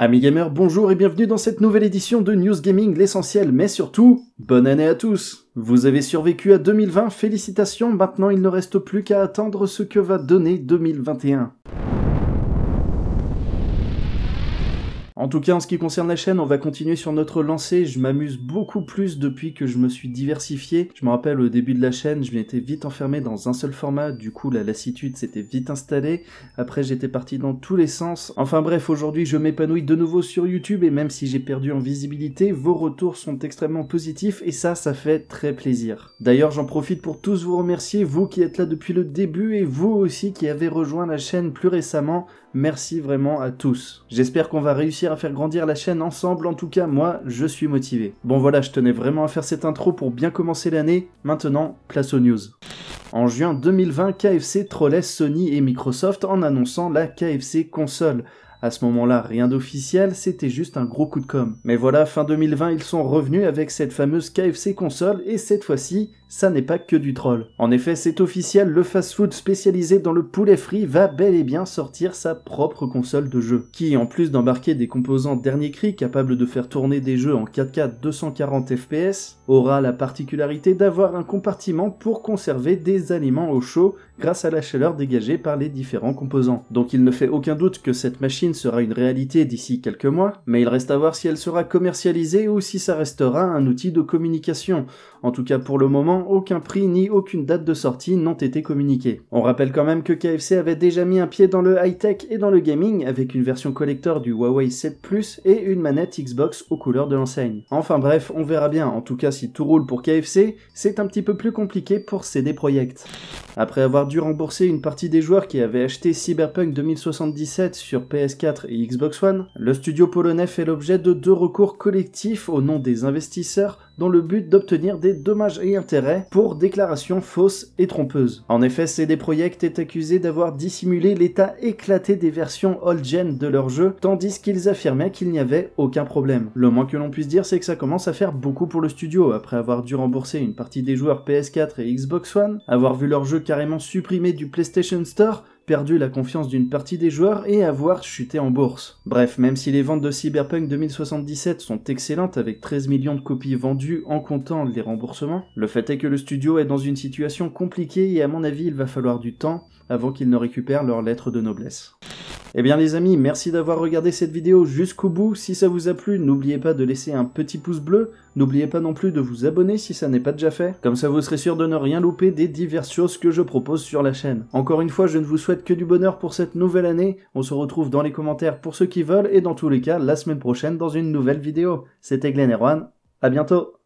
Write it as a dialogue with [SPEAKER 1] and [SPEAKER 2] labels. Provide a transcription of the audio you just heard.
[SPEAKER 1] Amis gamers, bonjour et bienvenue dans cette nouvelle édition de News Gaming, l'essentiel, mais surtout, bonne année à tous Vous avez survécu à 2020, félicitations, maintenant il ne reste plus qu'à attendre ce que va donner 2021. En tout cas, en ce qui concerne la chaîne, on va continuer sur notre lancée. Je m'amuse beaucoup plus depuis que je me suis diversifié. Je me rappelle au début de la chaîne, je m'étais vite enfermé dans un seul format. Du coup, la lassitude s'était vite installée. Après, j'étais parti dans tous les sens. Enfin bref, aujourd'hui, je m'épanouis de nouveau sur YouTube et même si j'ai perdu en visibilité, vos retours sont extrêmement positifs et ça, ça fait très plaisir. D'ailleurs, j'en profite pour tous vous remercier, vous qui êtes là depuis le début et vous aussi qui avez rejoint la chaîne plus récemment. Merci vraiment à tous. J'espère qu'on va réussir à faire grandir la chaîne ensemble, en tout cas moi je suis motivé. Bon voilà, je tenais vraiment à faire cette intro pour bien commencer l'année, maintenant place aux news. En juin 2020, KFC trollait Sony et Microsoft en annonçant la KFC console. À ce moment-là, rien d'officiel, c'était juste un gros coup de com. Mais voilà, fin 2020, ils sont revenus avec cette fameuse KFC console, et cette fois-ci, ça n'est pas que du troll. En effet, c'est officiel, le fast-food spécialisé dans le poulet frit va bel et bien sortir sa propre console de jeu, qui, en plus d'embarquer des composants dernier cri capables de faire tourner des jeux en 4K 240 fps, aura la particularité d'avoir un compartiment pour conserver des aliments au chaud grâce à la chaleur dégagée par les différents composants. Donc il ne fait aucun doute que cette machine sera une réalité d'ici quelques mois, mais il reste à voir si elle sera commercialisée ou si ça restera un outil de communication. En tout cas pour le moment, aucun prix ni aucune date de sortie n'ont été communiqués. On rappelle quand même que KFC avait déjà mis un pied dans le high-tech et dans le gaming avec une version collector du Huawei 7 Plus et une manette Xbox aux couleurs de l'enseigne. Enfin bref, on verra bien, en tout cas si tout roule pour KFC, c'est un petit peu plus compliqué pour CD Projekt. Après avoir dû rembourser une partie des joueurs qui avaient acheté Cyberpunk 2077 sur PS4 et Xbox One, le studio polonais fait l'objet de deux recours collectifs au nom des investisseurs dans le but d'obtenir des dommages et intérêts pour déclarations fausses et trompeuses. En effet, CD Projekt est accusé d'avoir dissimulé l'état éclaté des versions old-gen de leur jeu, tandis qu'ils affirmaient qu'il n'y avait aucun problème. Le moins que l'on puisse dire, c'est que ça commence à faire beaucoup pour le studio, après avoir dû rembourser une partie des joueurs PS4 et Xbox One, avoir vu leur jeu carrément supprimé du PlayStation Store, perdu la confiance d'une partie des joueurs et avoir chuté en bourse. Bref, même si les ventes de Cyberpunk 2077 sont excellentes avec 13 millions de copies vendues en comptant les remboursements, le fait est que le studio est dans une situation compliquée et à mon avis il va falloir du temps avant qu'ils ne récupèrent leur lettre de noblesse. Eh bien les amis, merci d'avoir regardé cette vidéo jusqu'au bout. Si ça vous a plu, n'oubliez pas de laisser un petit pouce bleu. N'oubliez pas non plus de vous abonner si ça n'est pas déjà fait. Comme ça vous serez sûr de ne rien louper des diverses choses que je propose sur la chaîne. Encore une fois, je ne vous souhaite que du bonheur pour cette nouvelle année. On se retrouve dans les commentaires pour ceux qui veulent et dans tous les cas, la semaine prochaine dans une nouvelle vidéo. C'était Glen Erwan, à bientôt